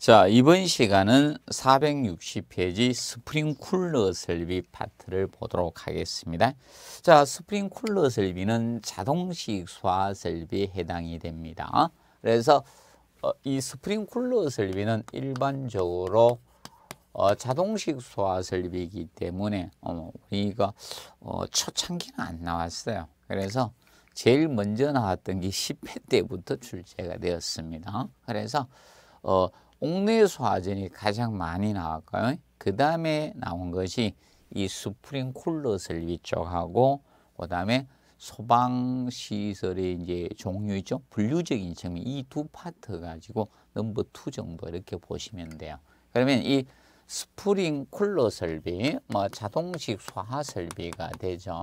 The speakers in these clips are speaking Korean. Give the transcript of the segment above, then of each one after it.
자, 이번 시간은 460페이지 스프링 쿨러 설비 파트를 보도록 하겠습니다. 자, 스프링 쿨러 설비는 자동식 소화 설비에 해당이 됩니다. 그래서 어, 이 스프링 쿨러 설비는 일반적으로 어, 자동식 소화 설비이기 때문에 어, 우리가 어, 초창기는 안 나왔어요. 그래서 제일 먼저 나왔던 게 10회 때부터 출제가 되었습니다. 그래서 어, 옥내 소화전이 가장 많이 나왔고요. 그 다음에 나온 것이 이 스프링 쿨러 설비 쪽하고 그 다음에 소방 시설의 이제 종류 있죠. 분류적인 측면 이 두 파트 가지고 넘버 투 정도 이렇게 보시면 돼요. 그러면 이 스프링 쿨러 설비, 뭐 자동식 소화 설비가 되죠.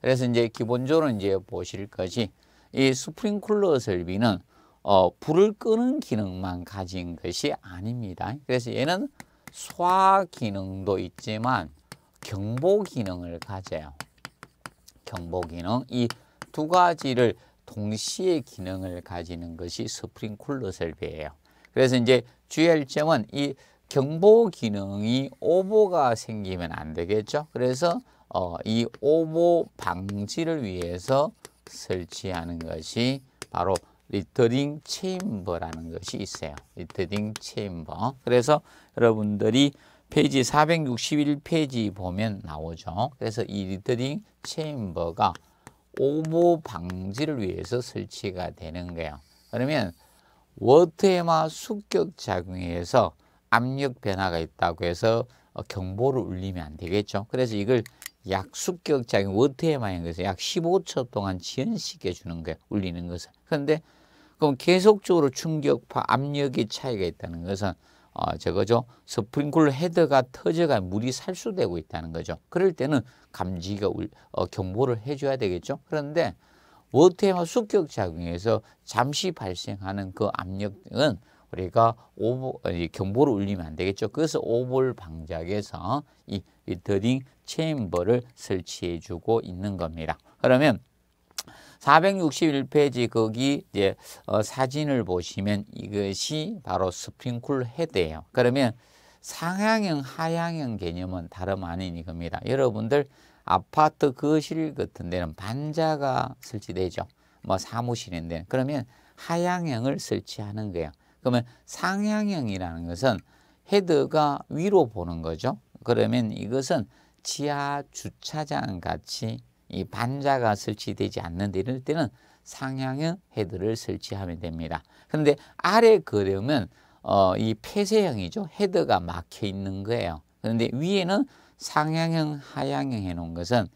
그래서 이제 기본적으로 이제 보실 것이 이 스프링 쿨러 설비는 어, 불을 끄는 기능만 가진 것이 아닙니다. 그래서 얘는 소화 기능도 있지만 경보 기능을 가져요. 경보 기능 이 두 가지를 동시에 기능을 가지는 것이 스프링 쿨러 설비예요. 그래서 이제 주의할 점은 이 경보 기능이 오버가 생기면 안 되겠죠. 그래서 어, 이 오버 방지를 위해서 설치하는 것이 바로 리터링 체인버라는 것이 있어요. 리터링 체인버. 그래서 여러분들이 페이지 461페이지 보면 나오죠. 그래서 이 리터링 체인버가 오보 방지를 위해서 설치가 되는 거예요. 그러면 워터에마 수격 작용에서 압력 변화가 있다고 해서 어, 경보를 울리면 안 되겠죠. 그래서 이걸 약수격작용 워터에마인 것을 약 15초 동안 지연시켜 주는 거예요. 울리는 것을. 그런데 그럼 계속적으로 충격파 압력의 차이가 있다는 것은 어, 저거죠. 스프링클 헤드가 터져가 물이 살수되고 있다는 거죠. 그럴 때는 감지가 울, 어, 경보를 해줘야 되겠죠. 그런데 워터헤마 습격 작용에서 잠시 발생하는 그 압력은 우리가 오보, 아니, 경보를 울리면 안 되겠죠. 그래서 오볼 방작에서 이, 이 더딩 체인버를 설치해주고 있는 겁니다. 그러면 461페이지 거기 이제 어, 사진을 보시면 이것이 바로 스프링쿨 헤드예요. 그러면 상향형, 하향형 개념은 다름 아닌 이겁니다. 여러분들 아파트 거실 같은 데는 반자가 설치되죠. 뭐 사무실인 데 그러면 하향형을 설치하는 거예요. 그러면 상향형이라는 것은 헤드가 위로 보는 거죠. 그러면 이것은 지하 주차장 같이 이 반자가 설치되지 않는데 이럴 때는 상향형 헤드를 설치하면 됩니다. 그런데 아래 그림은 어, 이 폐쇄형이죠. 헤드가 막혀 있는 거예요. 그런데 위에는 상향형, 하향형 해놓은 것은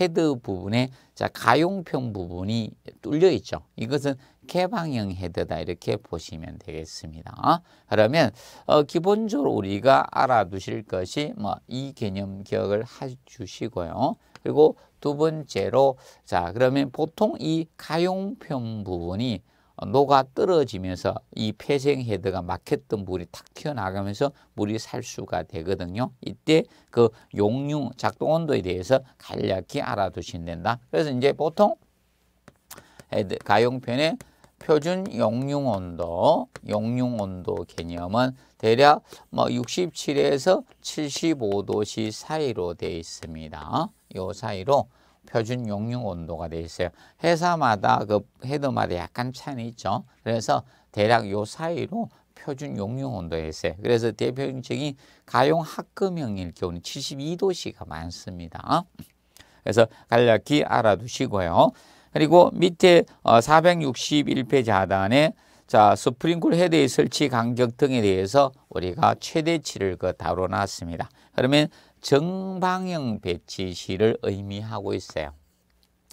헤드 부분에 자 가용평 부분이 뚫려 있죠. 이것은 개방형 헤드다 이렇게 보시면 되겠습니다. 어? 그러면 어, 기본적으로 우리가 알아두실 것이 뭐이 개념 기억을 해주시고요. 그리고 두 번째로 자 그러면 보통 이 가용평 부분이 녹아 떨어지면서 이 폐생 헤드가 막혔던 물이 탁 튀어나가면서 물이 살수가 되거든요. 이때 그 용융 작동 온도에 대해서 간략히 알아두시면 된다. 그래서 이제 보통 헤드 가용편의 표준 용융 온도, 용융 온도 개념은 대략 뭐 67에서 75도씨 사이로 되어 있습니다. 요 사이로 표준 용융 온도가 돼 있어요. 회사마다 그 헤드마다 약간 차이 있죠. 그래서 대략 요 사이로 표준 용융 온도에 있어요. 그래서 대표적인 가용 학급형일 경우는 72도씨가 많습니다. 그래서 간략히 알아두시고요. 그리고 밑에 461페이지 어, 하단에 자 스프링클 헤드의 설치 간격 등에 대해서 우리가 최대치를 그 다뤄놨습니다. 그러면 정방형 배치시를 의미하고 있어요.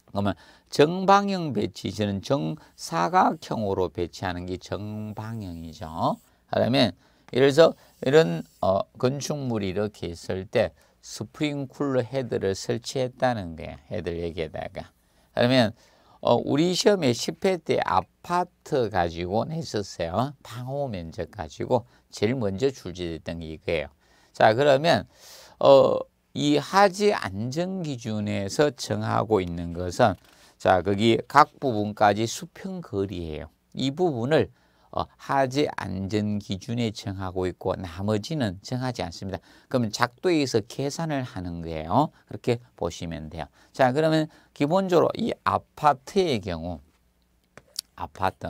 그러면 정방형 배치시는 정 사각형으로 배치하는 게 정방형이죠. 그러면 예를 서 이런 어, 건축물이 이렇게 있을 때 스프링 쿨러 헤드를 설치했다는 거야. 헤드 얘기에다가. 그러면 어, 우리 시험에 10회 때 아파트 가지고 했었어요. 방호 면적 가지고 제일 먼저 출제됐던 게 이거예요. 자 그러면 어, 이 하지 안정 기준에서 정하고 있는 것은 자 거기 각 부분까지 수평 거리예요. 이 부분을 어, 하지 안전 기준에 정하고 있고 나머지는 정하지 않습니다. 그러면 작도에서 계산을 하는 거예요. 그렇게 보시면 돼요. 자 그러면 기본적으로 이 아파트의 경우 아파트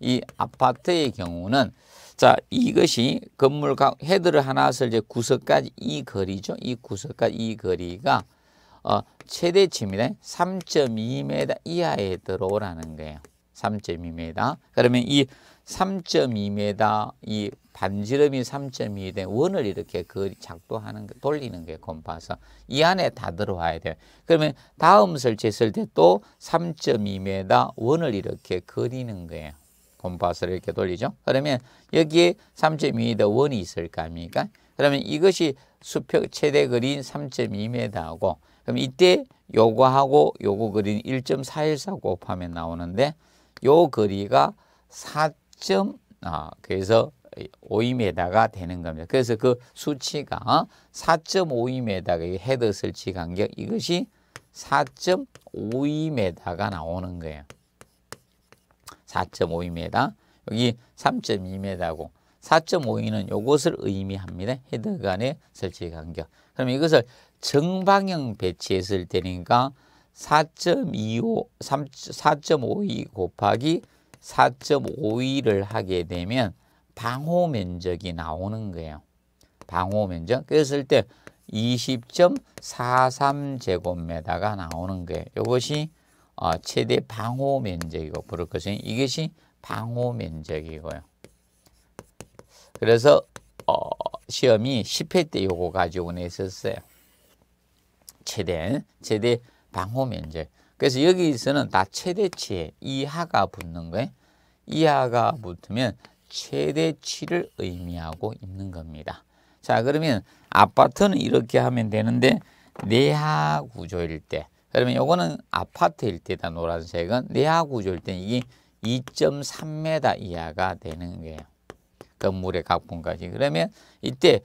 이 아파트의 경우는 자, 이것이 건물 각 헤드를 하나서 이제 구석까지 이 거리죠. 이 구석까지 이 거리가 어, 최대치입니다. 3.2m 이하에 들어오라는 거예요. 3.2m. 그러면 이 3.2m 이 반지름이 3.2대 원을 이렇게 그 작도하는 거, 돌리는 게 곰파서 이 안에 다 들어와야 돼요. 그러면 다음 설치했을 때 또 3.2m 원을 이렇게 그리는 거예요. 봄밭을 이렇게 돌리죠. 그러면 여기에 3.2m 원이 있을 거 아닙니까? 그러면 이것이 수평 최대 그린 3.2m하고 그럼 이때 요거하고 요거 그린 1.414 곱하면 나오는데 요 거리가 4. 아, 그래서 5m가 되는 겁니다. 그래서 그 수치가 4.52m가 헤드 설치 간격 이것이 4.52m가 나오는 거예요. 4.5m, 여기 3.2m고 4 5인는 이것을 의미합니다. 헤드 간의 설치 간격. 그럼 이것을 정방향 배치했을 때니까 4.25, 4.52 곱하기 4.52를 하게 되면 방호 면적이 나오는 거예요. 방호 면적. 그랬을 때 20.43제곱미터가 나오는 거예요. 이것이 아, 최대 방호 면적이고 부를 것은 이것이 방호 면적이고요. 그래서 어, 시험이 10회 때 요거 가지고 냈었어요. 최대, 최대 방호 면적. 그래서 여기서는 다 최대치에 이하가 붙는 거예요. 이하가 붙으면 최대치를 의미하고 있는 겁니다. 자, 그러면 아파트는 이렇게 하면 되는데 내하 네 구조일 때 그러면 요거는 아파트일 때다 노란색은 내하 구조일 때 이게 2.3m 이하가 되는 거예요. 건물의 각분까지. 그러면 이때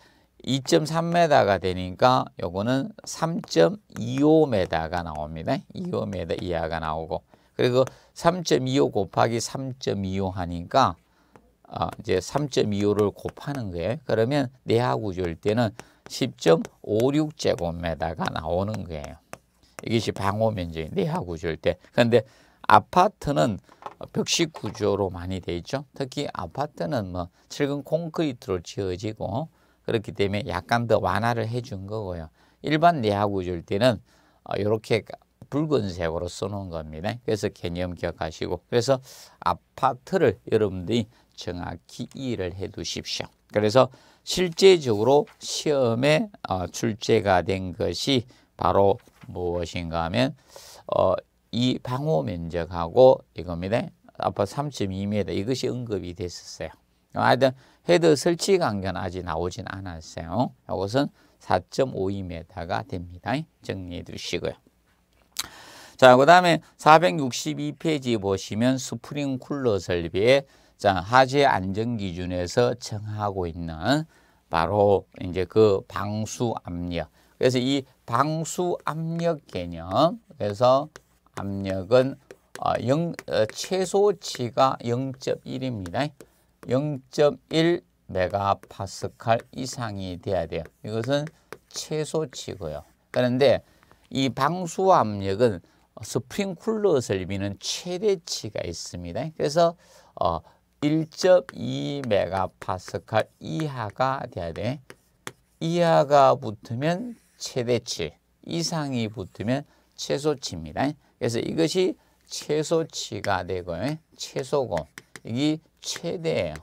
2.3m가 되니까 요거는 3.25m가 나옵니다. 25m 이하가 나오고 그리고 3.25 곱하기 3.25 하니까 어, 이제 3.25를 곱하는 거예요. 그러면 내하 구조일 때는 10.56제곱미터가 나오는 거예요. 이것이 방호 면적인데 하구조일 때. 그런데 아파트는 벽식 구조로 많이 돼 있죠. 특히 아파트는 뭐 철근 콘크리트로 지어지고 그렇기 때문에 약간 더 완화를 해 준 거고요. 일반 내하구조일 때는 이렇게 어, 붉은색으로 써놓은 겁니다. 그래서 개념 기억하시고 그래서 아파트를 여러분들이 정확히 이해를 해 두십시오. 그래서 실제적으로 시험에 어, 출제가 된 것이 바로 무엇인가 하면 어, 이 방호 면적하고 이겁니다. 아파 3.2m 이것이 언급이 됐었어요. 하여튼 헤드 설치 강견 아직 나오진 않았어요. 이것은 4.52m가 됩니다. 정리해 두시고요. 자, 그 다음에 462페이지 보시면 스프링 쿨러 설비에 자, 하재 안전 기준에서 정하고 있는 바로 이제 그 방수 압력. 그래서 이 방수 압력 개념. 그래서 압력은 0, 최소치가 0.1입니다. 0.1 메가파스칼 이상이 돼야 돼요. 이것은 최소치고요. 그런데 이 방수 압력은 스프링 쿨러를 미는 최대치가 있습니다. 그래서 1.2 어, 메가파스칼 이하가 돼야 돼. 이하가 붙으면 최대치 이상이 붙으면 최소치입니다. 그래서 이것이 최소치가 되고 최소고 이게 최대예요.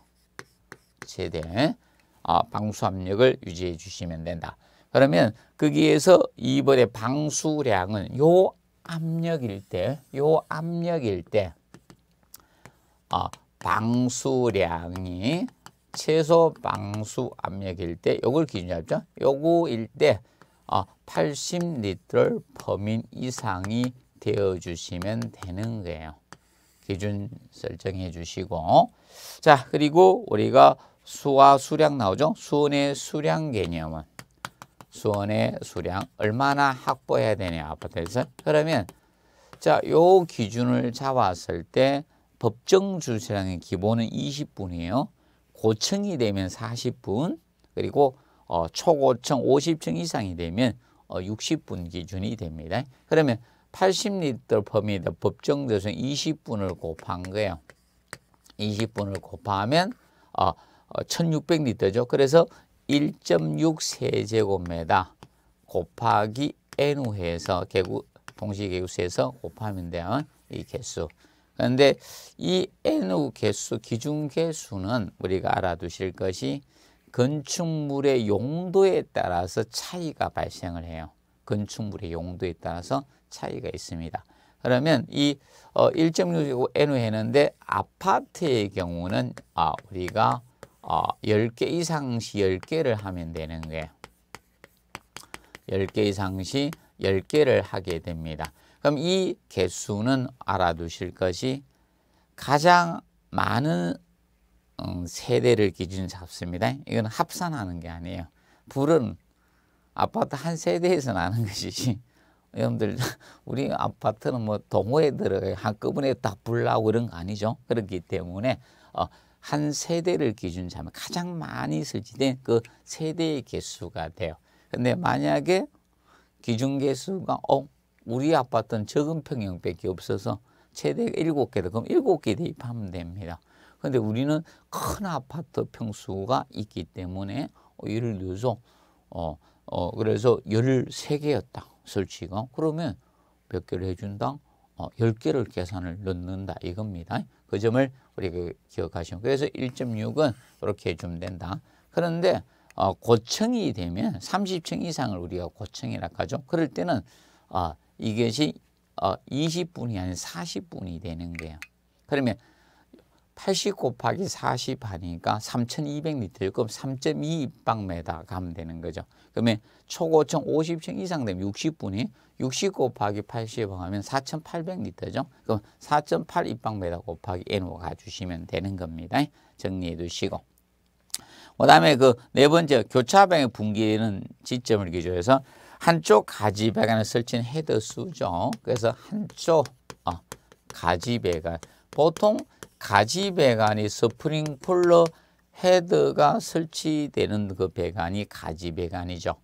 최대 아, 방수 압력을 유지해 주시면 된다. 그러면 거기에서 이번에 방수량은 요 압력일 때, 요 압력일 때 아, 방수량이 최소 방수 압력일 때 요걸 기준으로 죠 요거일 때 아, 80리터 를 범인 이상이 되어주시면 되는 거예요. 기준 설정해 주시고 자 그리고 우리가 수와 수량 나오죠. 수원의 수량 개념은 수원의 수량 얼마나 확보해야 되냐 아파트에서 그러면 자요 기준을 잡았을 때 법정 주차량의 기본은 20분이에요. 고층이 되면 40분 그리고 어, 초고층 50층 이상이 되면 어, 60분 기준이 됩니다. 그러면 80리터 범위에 법정 대수는 20분을 곱한 거예요. 20분을 곱하면 어, 어, 1600리터죠. 그래서 1.6 세제곱미터 곱하기 N우해서 개구, 동시개구수에서 곱하면 되는 이 개수. 그런데 이 N우 개수, 기준 개수는 우리가 알아두실 것이 건축물의 용도에 따라서 차이가 발생을 해요. 건축물의 용도에 따라서 차이가 있습니다. 그러면 이 1.6제곱 어, N을 했는데 아파트의 경우는 아, 우리가 10개 어, 이상 시 10개를 하면 되는 거예요. 10개 이상 시 10개를 하게 됩니다. 그럼 이 개수는 알아두실 것이 가장 많은 어, 세대를 기준 으로 잡습니다. 이건 합산하는 게 아니에요. 불은 아파트 한 세대에서 나는 것이지. 여러분들 우리 아파트는 뭐 동호회 들어 한꺼번에 다 불나고 이런 거 아니죠. 그렇기 때문에 어, 한 세대를 기준 으로 잡으면 가장 많이 설치된 그 세대의 개수가 돼요. 근데 만약에 기준 개수가 어 우리 아파트는 적은 평형밖에 없어서 최대가 일곱 개다 그럼 일곱 개 대입하면 됩니다. 근데 우리는 큰 아파트 평수가 있기 때문에 예를 들어서 어, 어 그래서 열세 개였다 설치가 그러면 몇 개를 해준다? 어, 10개를 계산을 넣는다 이겁니다. 그 점을 우리가 그 기억하시면 그래서 1.6은 이렇게 해주면 된다. 그런데 어, 고층이 되면 30층 이상을 우리가 고층이라고 하죠. 그럴 때는 어, 이것이 어, 20분이 아닌 40분이 되는 거예요. 그러면 80 곱하기 40 하니까 3 2 0 0리터일요 그럼 3.2 입방메다 가면 되는 거죠. 그러면 초고층 50층 이상 되면 60분이 60 곱하기 80 하면 4,800리터죠. 그럼 4.8 입방메다 곱하기 N으로 가주시면 되는 겁니다. 정리해 두시고. 그 다음에 그 네 번째 교차방의 분기는 지점을 기준해서 한쪽 가지 배관에 설치한 헤드 수죠. 그래서 한쪽 어, 가지 배관 보통 가지 배관이 스프링 폴러 헤드가 설치되는 그 배관이 가지 배관이죠.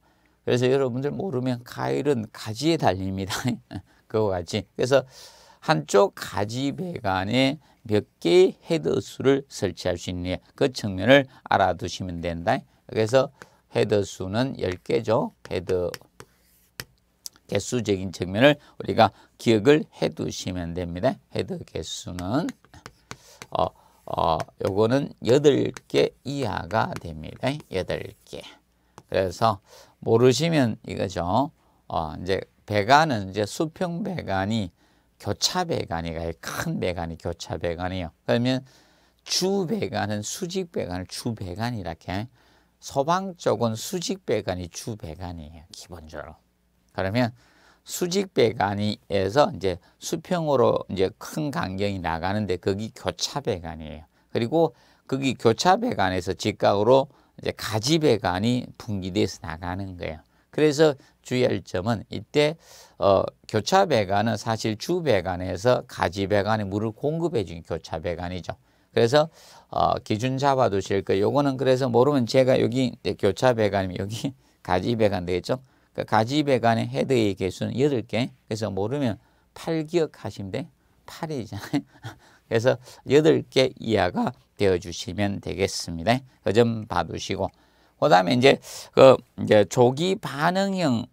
그래서 여러분들 모르면 가일은 가지에 달립니다. 그거 같이. 그래서 한쪽 가지 배관에 몇 개의 헤드수를 설치할 수 있느냐. 그 측면을 알아두시면 된다. 그래서 헤드수는 10개죠. 헤드 개수적인 측면을 우리가 기억을 해두시면 됩니다. 헤드 개수는 어, 어, 요거는 8개 이하가 됩니다. 8개. 그래서 모르시면 이거죠. 어, 이제 배관은 이제 수평 배관이 교차 배관이가 큰 배관이 교차 배관이요. 그러면 주 배관은 수직 배관을 주 배관 이렇게 소방 쪽은 수직 배관이 주 배관이에요. 기본적으로. 그러면 수직배관이에서 이제 수평으로 이제 큰 간경이 나가는데 거기 교차배관이에요. 그리고 거기 교차배관에서 직각으로 이제 가지배관이 분기돼서 나가는 거예요. 그래서 주의할 점은 이때 어, 교차배관은 사실 주배관에서 가지배관에 물을 공급해 준 교차배관이죠. 그래서 어, 기준 잡아두실 거예요. 요거는 그래서 모르면 제가 여기 교차배관이면 여기 가지배관 되겠죠. 그 가지배간의 헤드의 개수는 8개. 그래서 모르면 8 기억하시면 돼. 8이잖아요. 그래서 8개 이하가 되어 주시면 되겠습니다. 그 점 봐두시고. 그 다음에 이제 그 이제 조기 반응형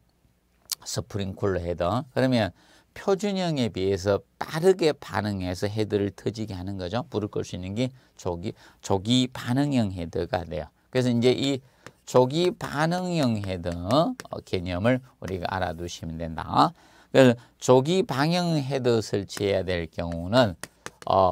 스프링쿨러 헤드 그러면 표준형에 비해서 빠르게 반응해서 헤드를 터지게 하는 거죠. 불을 끌 수 있는 게 조기, 조기 반응형 헤드가 돼요. 그래서 이제 이 조기 반응형 헤드 어, 개념을 우리가 알아두시면 된다. 그래서 조기 방향 헤드 설치해야 될 경우는 어,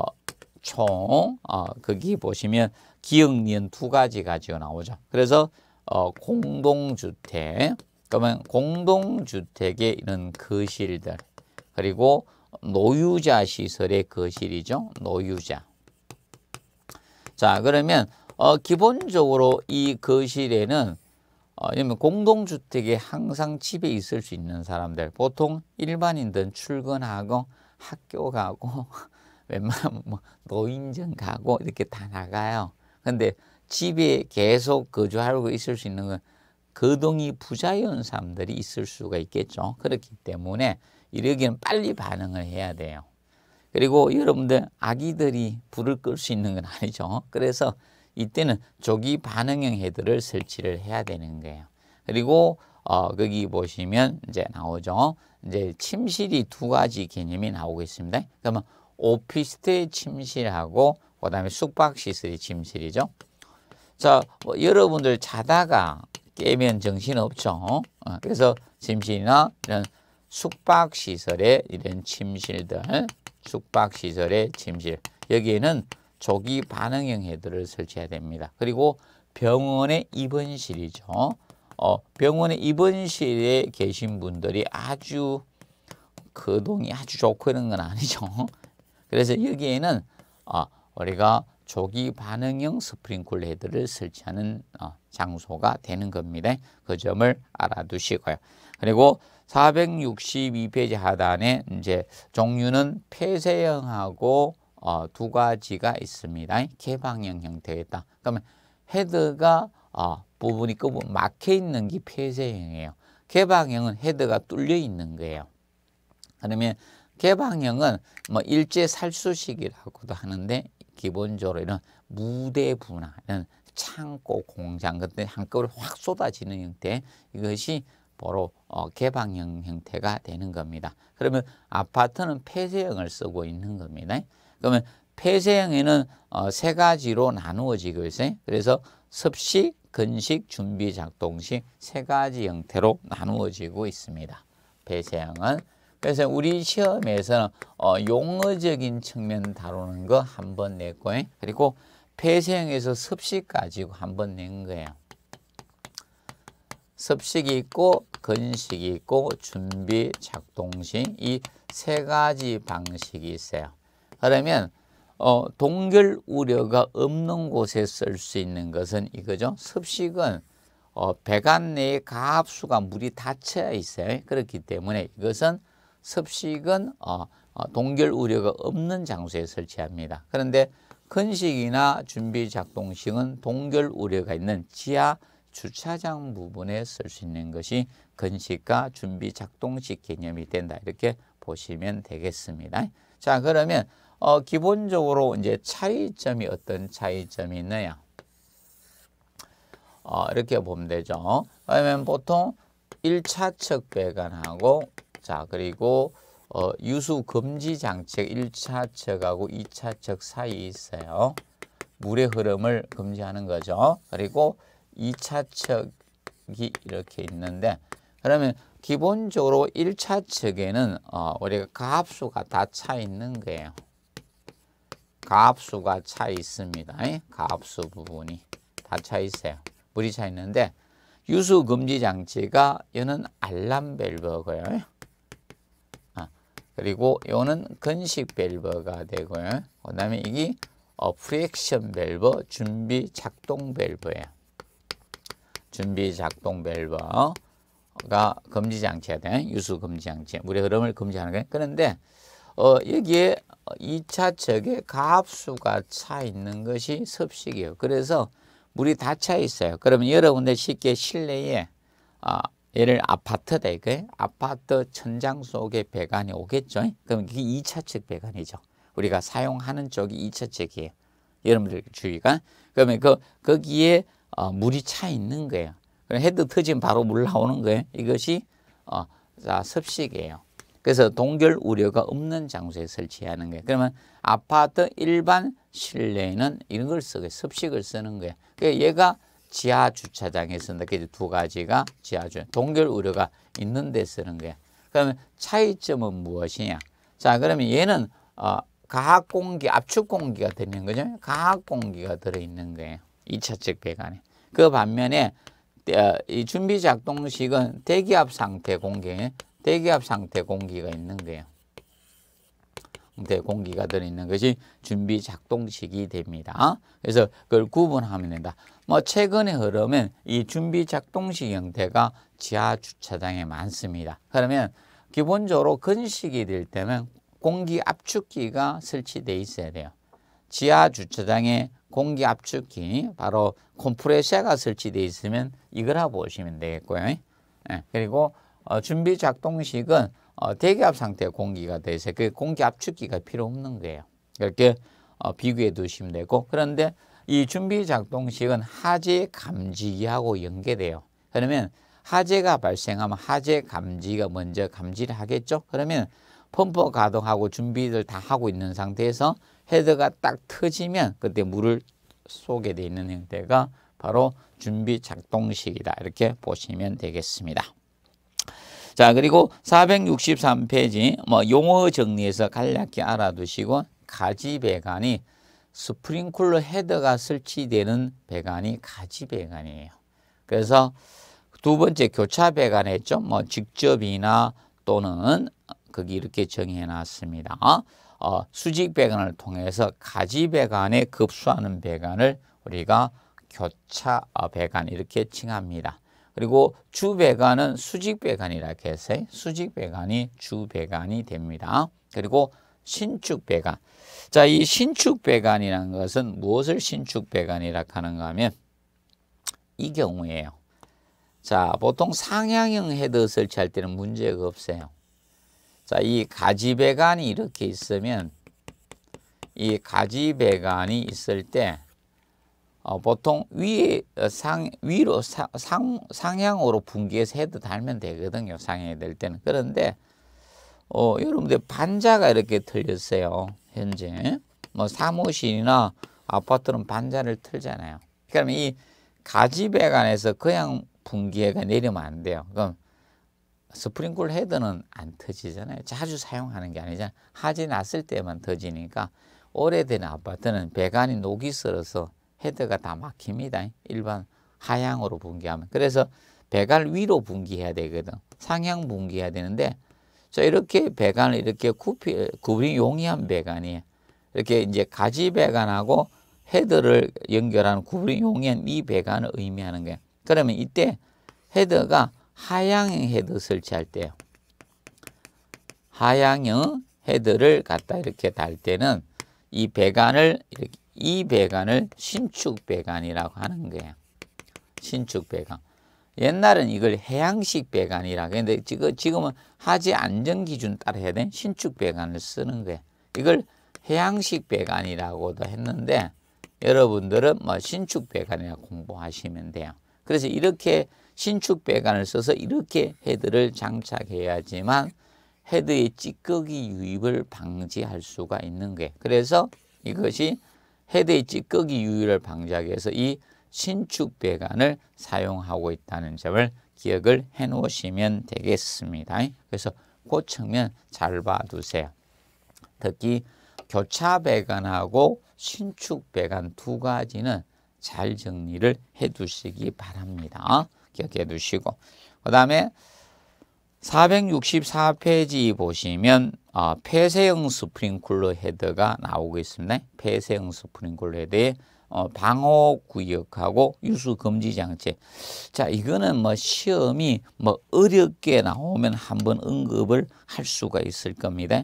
총 어, 거기 보시면 기억니은 두 가지 가지어 나오죠. 그래서 어, 공동주택 그러면 공동주택의 이런 거실들 그리고 노유자 시설의 거실이죠. 노유자. 자 그러면 어, 기본적으로 이 거실에는 어, 왜냐면 공동주택에 항상 집에 있을 수 있는 사람들 보통 일반인들은 출근하고 학교 가고 웬만하면 뭐 노인정 가고 이렇게 다 나가요. 근데 집에 계속 거주하고 있을 수 있는 건 거동이 부자연 사람들이 있을 수가 있겠죠. 그렇기 때문에 이러기는 빨리 반응을 해야 돼요. 그리고 여러분들 아기들이 불을 끌 수 있는 건 아니죠. 그래서 이때는 조기 반응형 헤드를 설치를 해야 되는 거예요. 그리고 어, 거기 보시면 이제 나오죠. 이제 침실이 두 가지 개념이 나오고 있습니다. 그러면 오피스텔 침실하고 그다음에 숙박시설이 침실이죠. 자, 뭐 여러분들 자다가 깨면 정신없죠. 어? 그래서 침실이나 이런 숙박시설의 이런 침실들, 숙박시설의 침실. 여기에는 조기 반응형 헤드를 설치해야 됩니다. 그리고 병원의 입원실이죠. 어, 병원의 입원실에 계신 분들이 아주 거동이 아주 좋고 이런 건 아니죠. 그래서 여기에는 어, 우리가 조기 반응형 스프링클 헤드를 설치하는 어, 장소가 되는 겁니다. 그 점을 알아두시고요. 그리고 462페이지 하단에 이제 종류는 폐쇄형하고 어, 두 가지가 있습니다. 개방형 형태이다. 그러면 헤드가 어, 부분이 그부분 막혀 있는 게 폐쇄형이에요. 개방형은 헤드가 뚫려 있는 거예요. 그러면 개방형은 뭐 일제 살수식이라고도 하는데 기본적으로 이런 무대 분화, 이런 창고 공장 그때 한꺼번에 확 쏟아지는 형태 이것이 바로 어, 개방형 형태가 되는 겁니다. 그러면 아파트는 폐쇄형을 쓰고 있는 겁니다. 그러면 폐쇄형에는 어, 세 가지로 나누어지고 있어요. 그래서 습식, 근식, 준비, 작동식 세 가지 형태로 나누어지고 있습니다. 폐쇄형은 그래서 우리 시험에서는 어, 용어적인 측면 다루는 거 한 번 냈고요. 그리고 폐쇄형에서 습식 가지고 한번 낸 거예요. 습식이 있고 근식이 있고 준비, 작동식 이 세 가지 방식이 있어요. 그러면 어, 동결 우려가 없는 곳에 쓸 수 있는 것은 이거죠. 습식은 어, 배관 내에 가압수가 물이 닫혀 있어요. 그렇기 때문에 이것은 습식은 어, 어, 동결 우려가 없는 장소에 설치합니다. 그런데 근식이나 준비 작동식은 동결 우려가 있는 지하 주차장 부분에 쓸 수 있는 것이 근식과 준비 작동식 개념이 된다. 이렇게 보시면 되겠습니다. 자, 그러면 어, 기본적으로 이제 차이점이 어떤 차이점이 있느냐? 어, 이렇게 보면 되죠. 그러면 보통 1차적 배관하고 자, 그리고 어, 유수 금지 장치 1차측하고 2차측 사이 있어요. 물의 흐름을 금지하는 거죠. 그리고 2차측이 이렇게 있는데 그러면 기본적으로 1차 측에는 어, 우리가 가압수가 다 차 있는 거예요. 가압수가 차 있습니다. 가압수 부분이 다 차 있어요. 물이 차 있는데 유수 금지 장치가 이는 알람 밸브고요. 아, 그리고 이는 근식 밸브가 되고요. 그다음에 이게 어, 프리션 밸브 준비 작동 밸브예요. 준비 작동 밸브. 가 금지 장치에 대한 유수 금지 장치. 물의 흐름을 금지하는 거예요. 그런데 어, 여기에 2차척에 가압수가 차 있는 것이 섭식이에요. 그래서 물이 다 차 있어요. 그러면 여러분들 쉽게 실내에 아, 얘를 아파트다 이거 아파트 천장 속에 배관이 오겠죠. 그럼 이게 2차측 배관이죠. 우리가 사용하는 쪽이 2차측이에요. 여러분들 주의가. 그러면 그 거기에 어, 물이 차 있는 거예요. 헤드 터지면 바로 물 나오는 거예요. 이것이 어, 자, 습식이에요. 그래서 동결 우려가 없는 장소에 설치하는 거예요. 그러면 아파트 일반 실내에는 이런 걸 쓰게 습식을 쓰는 거예요. 그러니까 얘가 지하 주차장에 쓴다. 그래서 두 가지가 지하 주 동결 우려가 있는 데 쓰는 거예요. 그러면 차이점은 무엇이냐? 자, 그러면 얘는 어, 가학 공기, 압축 공기가 되는 거죠. 가학 공기가 들어 있는 거예요. 이차측 배관에. 그 반면에 어, 이 준비 작동식은 대기압 상태 공기, 대기압 상태 공기가 있는 거예요. 상태 공기가 들어있는 것이 준비 작동식이 됩니다. 그래서 그걸 구분하면 된다. 뭐 최근의 흐름은 이 준비 작동식 형태가 지하 주차장에 많습니다. 그러면 기본적으로 근식이 될 때면 공기 압축기가 설치돼 있어야 돼요. 지하 주차장에 공기 압축기 바로 컴프레셔가 설치되어 있으면 이걸 하고 오시면 되겠고요. 예, 그리고 어, 준비 작동식은 어, 대기압 상태의 공기가 돼서 그 공기 압축기가 필요 없는 거예요. 그렇게 어, 비교해 두시면 되고 그런데 이 준비 작동식은 하재 감지기하고 연계돼요. 그러면 하재가 발생하면 하재 감지가 먼저 감지를 하겠죠. 그러면 펌프 가동하고 준비를 다 하고 있는 상태에서 헤드가 딱 터지면 그때 물을 쏘게 돼 있는 형태가 바로 준비 작동식이다. 이렇게 보시면 되겠습니다. 자, 그리고 463페이지 뭐 용어 정리해서 간략히 알아두시고 가지 배관이 스프링쿨러 헤드가 설치되는 배관이 가지 배관이에요. 그래서 두 번째 교차 배관에 했뭐 직접이나 또는 어, 거기 이렇게 정해 놨습니다. 어, 수직 배관을 통해서 가지 배관에 급수하는 배관을 우리가 교차 어, 배관 이렇게 칭합니다. 그리고 주 배관은 수직 배관이라 해서 수직 배관이 주 배관이 됩니다. 그리고 신축 배관. 자, 이 신축 배관이라는 것은 무엇을 신축 배관이라 하는가 하면 이 경우에요. 자, 보통 상향형 헤드 설치할 때는 문제가 없어요. 자, 이 가지배관이 이렇게 있으면 이 가지배관이 있을 때 어, 보통 위에 어, 상 위로 상, 상향으로 분기해서 헤드 달면 되거든요. 상향이 될 때는 그런데 어, 여러분들 반자가 이렇게 틀렸어요. 현재 뭐 사무실이나 아파트는 반자를 틀잖아요. 그러면 이 가지배관에서 그냥 분기해가 내리면 안 돼요. 그럼 스프링클 헤드는 안 터지잖아요. 자주 사용하는 게 아니잖아요. 하지 났을 때만 터지니까 오래된 아파트는 배관이 녹이 썰어서 헤드가 다 막힙니다. 일반 하향으로 분기하면. 그래서 배관 위로 분기해야 되거든. 상향 분기해야 되는데 자 이렇게 배관을 이렇게 굽히, 구분이 용이한 배관이 에요 이렇게 이제 가지 배관하고 헤드를 연결하는 구분이 용이한 이 배관을 의미하는 거예요. 그러면 이때 헤드가 하향형 헤드 설치할 때요. 하향형 헤드를 갖다 이렇게 달 때는 이 배관을 이렇게 이 배관을 신축 배관이라고 하는 거예요. 신축 배관. 옛날은 이걸 해양식 배관이라고 했는데 지금은 하지 안전 기준 따라 해야 되 신축 배관을 쓰는 거예요. 이걸 해양식 배관이라고도 했는데 여러분들은 뭐 신축 배관이라 공부하시면 돼요. 그래서 이렇게 신축 배관을 써서 이렇게 헤드를 장착해야지만 헤드의 찌꺼기 유입을 방지할 수가 있는 게 그래서 이것이 헤드의 찌꺼기 유입을 방지하기 위해서 이 신축 배관을 사용하고 있다는 점을 기억을 해 놓으시면 되겠습니다. 그래서 그 측면 잘 봐두세요. 특히 교차 배관하고 신축 배관 두 가지는 잘 정리를 해 두시기 바랍니다. 기억해 두시고 그 다음에 464페이지 보시면 어, 폐쇄형 스프링쿨러 헤드가 나오고 있습니다. 폐쇄형 스프링클러 헤드에 어, 방호 구역하고 유수 금지 장치. 자, 이거는 뭐 시험이 뭐 어렵게 나오면 한번 언급을 할 수가 있을 겁니다.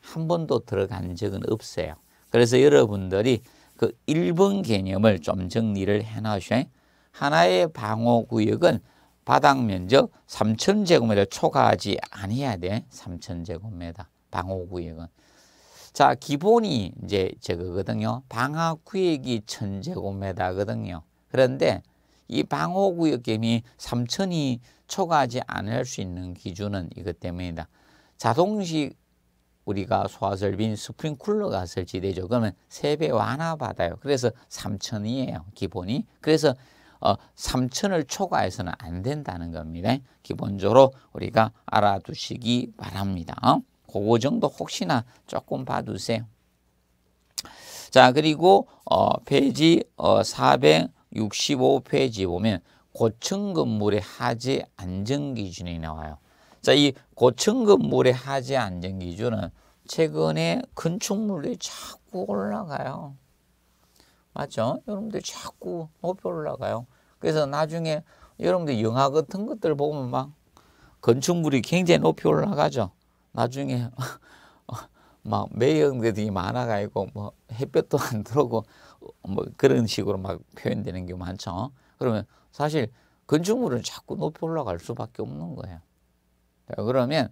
한 번도 들어간 적은 없어요. 그래서 여러분들이 그 1번 개념을 좀 정리를 해놔셔야 하나의 방호 구역은 바닥 면적 3 0 0 0제곱미터 초과하지 아니해야 돼. 3,000제곱미터 방호 구역은. 자, 기본이 이제 저거거든요. 방화 구역이 1,000제곱미터거든요. 그런데 이 방호 구역 개미 3,000이 초과하지 않을 수 있는 기준은 이것 때문이다. 자동식 우리가 소화설비인 스프링쿨러가 설치되죠. 그러면 세배 완화받아요. 그래서 3천이에요 기본이. 그래서 3천을 어, 초과해서는 안 된다는 겁니다. 기본적으로 우리가 알아두시기 바랍니다. 어? 그거 정도 혹시나 조금 봐두세요. 자 그리고 어, 페이지 어, 465페이지 보면 고층 건물의 하지 안전 기준이 나와요. 자, 이 고층 건물의 하지 안전 기준은 최근에 건축물이 자꾸 올라가요. 맞죠? 여러분들 자꾸 높이 올라가요. 그래서 나중에 여러분들 영화 같은 것들 보면 막 건축물이 굉장히 높이 올라가죠. 나중에 막 매형들이 많아가지고 뭐 햇볕도 안 들어오고 뭐 그런 식으로 막 표현되는 게 많죠. 그러면 사실 건축물은 자꾸 높이 올라갈 수밖에 없는 거예요. 자, 그러면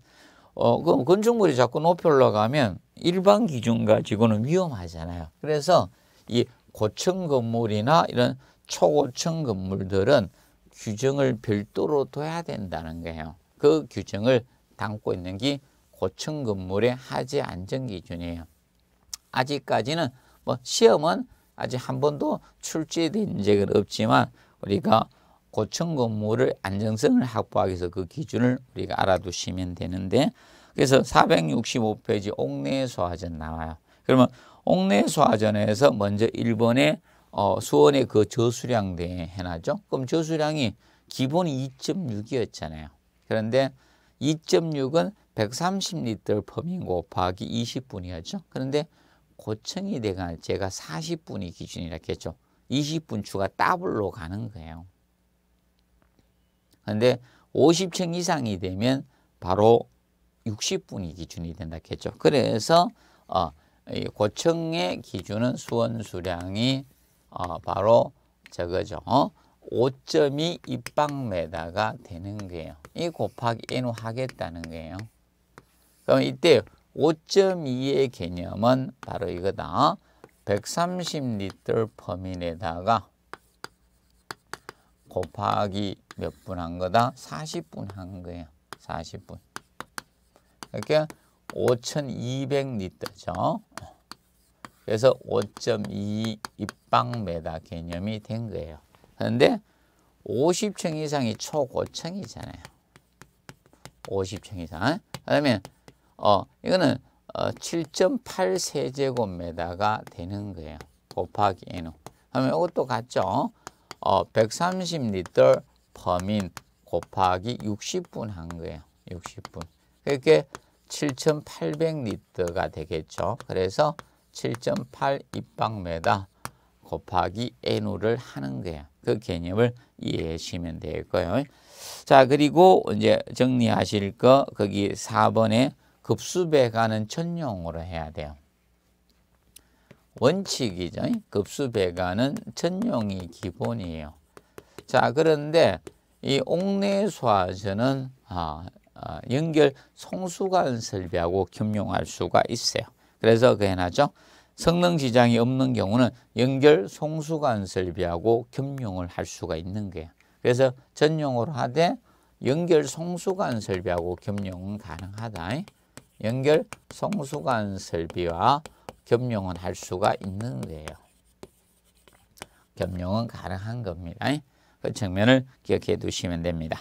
어, 그 건축물이 자꾸 높이 올라가면 일반 기준 가지고는 위험하잖아요. 그래서 이 고층 건물이나 이런 초고층 건물들은 규정을 별도로 둬야 된다는 거예요. 그 규정을 담고 있는 게 고층 건물의 하지 안전 기준이에요. 아직까지는 뭐 시험은 아직 한 번도 출제된 적은 없지만 우리가 고층 건물을 안정성을 확보하기 위해서 그 기준을 우리가 알아두시면 되는데 그래서 465페이지 옥내 소화전 나와요. 그러면 옥내소 화전에서 먼저 일본의 어, 수원의 그 저수량 대해 해죠 그럼 저수량이 기본이 2.6이었잖아요. 그런데 2.6은 130리터 범인 곱하기 20분이었죠. 그런데 고층이 돼가 제가 40분이 기준이라 했죠. 20분 추가 더블로 가는 거예요. 그런데 50층 이상이 되면 바로 60분이 기준이 된다 했죠. 그래서 어, 고층의 기준은 수원 수량이 어, 바로 저거죠. 어? 5.2 입방메다가 되는 거예요. 이 곱하기 n을 하겠다는 거예요. 그럼 이때 5.2의 개념은 바로 이거다. 130리터 퍼민에다가 곱하기 몇 분 한 거다? 40분 한 거예요. 40분. 이렇게 그러니까 5,200리터죠. 그래서 5.2 입방메다 개념이 된 거예요. 그런데 50층 이상이 초고층이잖아요. 50층 이상. 그러면 어 이거는 어, 7.8 세제곱미터가 되는 거예요. 곱하기 n. 그 하면 이것도 같죠. 어, 130리터 범인 곱하기 60분 한 거예요. 60분. 그렇게 그러니까 7,800리터가 되겠죠. 그래서 7.8 입방메다 곱하기 N우를 하는 거예요. 그 개념을 이해하시면 될거예요 자, 그리고 이제 정리하실 거 거기 4번에 급수배가는 전용으로 해야 돼요. 원칙이죠. 급수배가는 전용이 기본이에요. 자, 그런데 이 옥내수화전은 아, 어, 연결 송수관 설비하고 겸용할 수가 있어요. 그래서 그 해나죠. 성능 지장이 없는 경우는 연결 송수관 설비하고 겸용을 할 수가 있는 거예요. 그래서 전용으로 하되 연결 송수관 설비하고 겸용은 가능하다. 연결 송수관 설비와 겸용은 할 수가 있는 거예요. 겸용은 가능한 겁니다. 그 측면을 기억해 두시면 됩니다.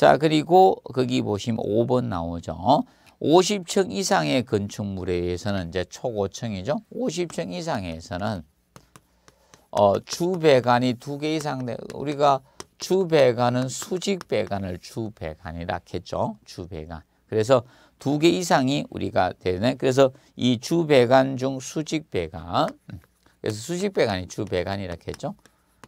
자, 그리고 거기 보시면 5번 나오죠. 50층 이상의 건축물에 의해서는 이제 초고층이죠. 50층 이상에서는 어, 주배관이 두 개 이상 돼. 우리가 주배관은 수직 배관을 주배관이라 했죠. 주배관. 그래서 두 개 이상이 우리가 되네. 그래서 이 주배관 중 수직 배관. 그래서 수직 배관이 주배관이라 했죠.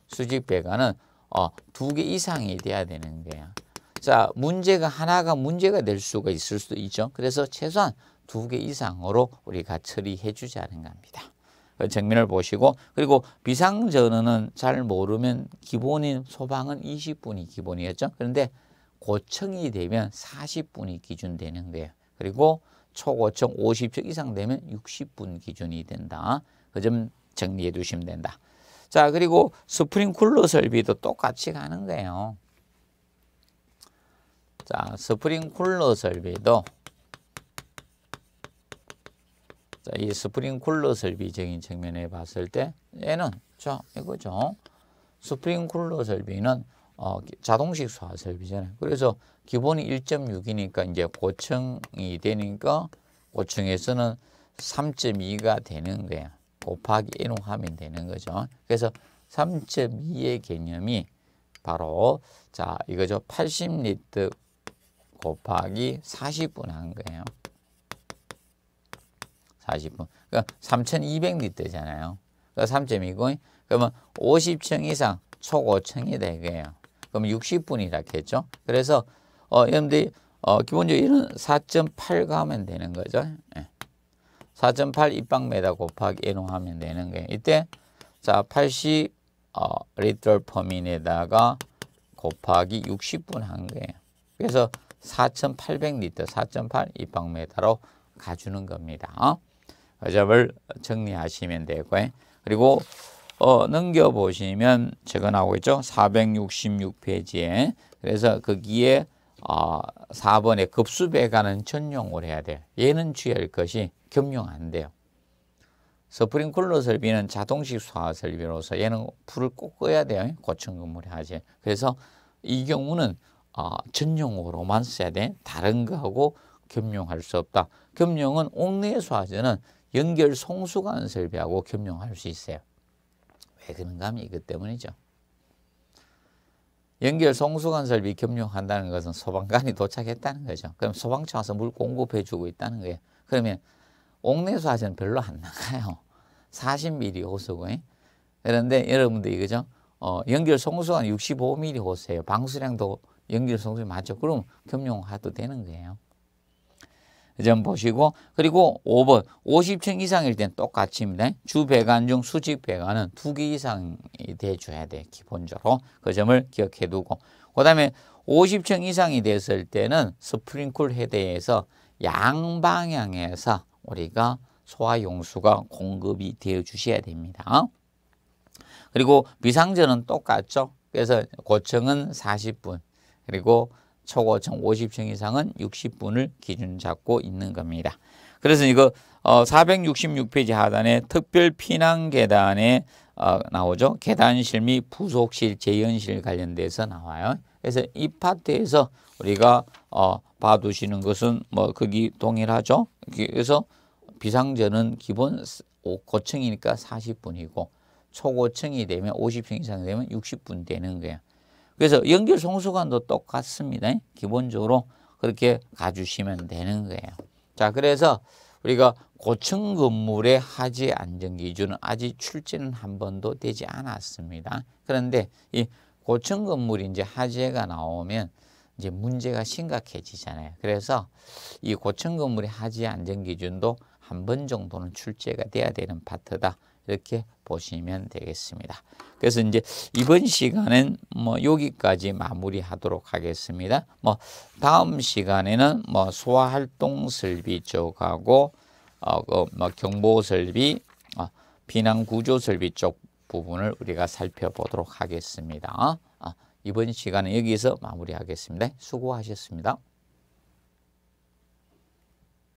수직 배관은 어, 두개 이상이 돼야 되는 거야. 자, 문제가 하나가 문제가 될 수가 있을 수도 있죠. 그래서 최소한 두 개 이상으로 우리가 처리해 주자는 겁니다. 정면을 그 보시고 그리고 비상전원은 잘 모르면 기본인 소방은 20분이 기본이었죠. 그런데 고층이 되면 40분이 기준되는 거예요. 그리고 초고층 5 0척 이상 되면 60분 기준이 된다. 그 점 정리해 두시면 된다. 자 그리고 스프링 쿨러 설비도 똑같이 가는 거예요. 자, 스프링 쿨러 설비도 자, 이 스프링 쿨러 설비적인 측면에 봤을 때 얘는 자, 이거죠. 스프링 쿨러 설비는 어, 자동식 소화 설비잖아요. 그래서 기본이 1.6이니까 이제 고층이 되니까 고층에서는 3.2가 되는 거야. 곱하기 n 하면 되는 거죠. 그래서 3.2의 개념이 바로 자 이거죠. 80리터 곱하기 40분 한 거예요. 40분. 그러니까 3,200리터잖아요. 그러니까 3.20. 그러면 50층 이상 초고층이 되게요. 그럼 60분이라 했죠. 그래서 어, 여러분들이 어, 기본적으로 4.8 가면 되는 거죠. 네. 예. 4.8 입방메다 곱하기 1로 하면 되는 거예요. 이때 자 80, 어, 리터 퍼민에다가 곱하기 60분 한 거예요. 그래서 4,800리터, 4.8 입방미터로 가주는 겁니다. 어? 그 점을 정리하시면 되고요. 그리고 어, 넘겨보시면 적어나오고 있죠. 466페이지에. 그래서 거기에 그 어, 4번에 급수배관은 전용을 해야 돼요. 얘는 주할 것이 겸용 안 돼요. 스프링쿨러 설비는 자동식 수화 설비로서 얘는 불을 꼭 꺼야 돼요. 고층 건물에 하지. 그래서 이 경우는 어, 전용어 로만스에 대 다른 거하고 겸용할 수 없다. 겸용은 옥내에서 하자는 연결 송수관 설비하고 겸용할 수 있어요. 왜 그런가 하면 이것 때문이죠. 연결 송수관 설비 겸용한다는 것은 소방관이 도착했다는 거죠. 그럼 소방차 와서 물 공급해 주고 있다는 거예요. 그러면 옥내수 화제는 별로 안 나가요. 40mm 호수고요. 그런데 여러분들 이거죠. 어, 연결 송수관 65mm 호수예요. 방수량도 연결성이 맞죠. 그럼 겸용화도 되는 거예요. 그 점 보시고 그리고 5번 50층 이상일 땐똑같이니다주 배관 중 수직 배관은 두개 이상이 돼줘야 돼 기본적으로 그 점을 기억해 두고 그 다음에 50층 이상이 됐을 때는 스프링클 헤드에서 양방향에서 우리가 소화 용수가 공급이 되어 주셔야 됩니다. 그리고 비상전은 똑같죠. 그래서 고층은 40분, 그리고 초고층 50층 이상은 60분을 기준 잡고 있는 겁니다. 그래서 이거 어 466페이지 하단에 특별 피난 계단에 어 나오죠. 계단실 및 부속실, 재현실 관련돼서 나와요. 그래서 이 파트에서 우리가 어 봐두시는 것은 뭐 거기 동일하죠. 그래서 비상전은 기본 고층이니까 40분이고 초고층이 되면 50층 이상 되면 60분 되는 거예요. 그래서 연결 성수관도 똑같습니다. 기본적으로 그렇게 가주시면 되는 거예요. 자, 그래서 우리가 고층 건물의 하지 안전 기준은 아직 출제는 한 번도 되지 않았습니다. 그런데 이 고층 건물이 이제 하지가 나오면 이제 문제가 심각해지잖아요. 그래서 이 고층 건물의 하지 안전 기준도 한 번 정도는 출제가 돼야 되는 파트다. 이렇게 보시면 되겠습니다. 그래서 이제 이번 시간은 뭐 여기까지 마무리하도록 하겠습니다. 뭐 다음 시간에는 뭐 소화 활동 설비 쪽하고 어뭐 그 뭐 경보 설비, 어, 비난 구조 설비 쪽 부분을 우리가 살펴보도록 하겠습니다. 어, 이번 시간은 여기서 마무리하겠습니다. 수고하셨습니다.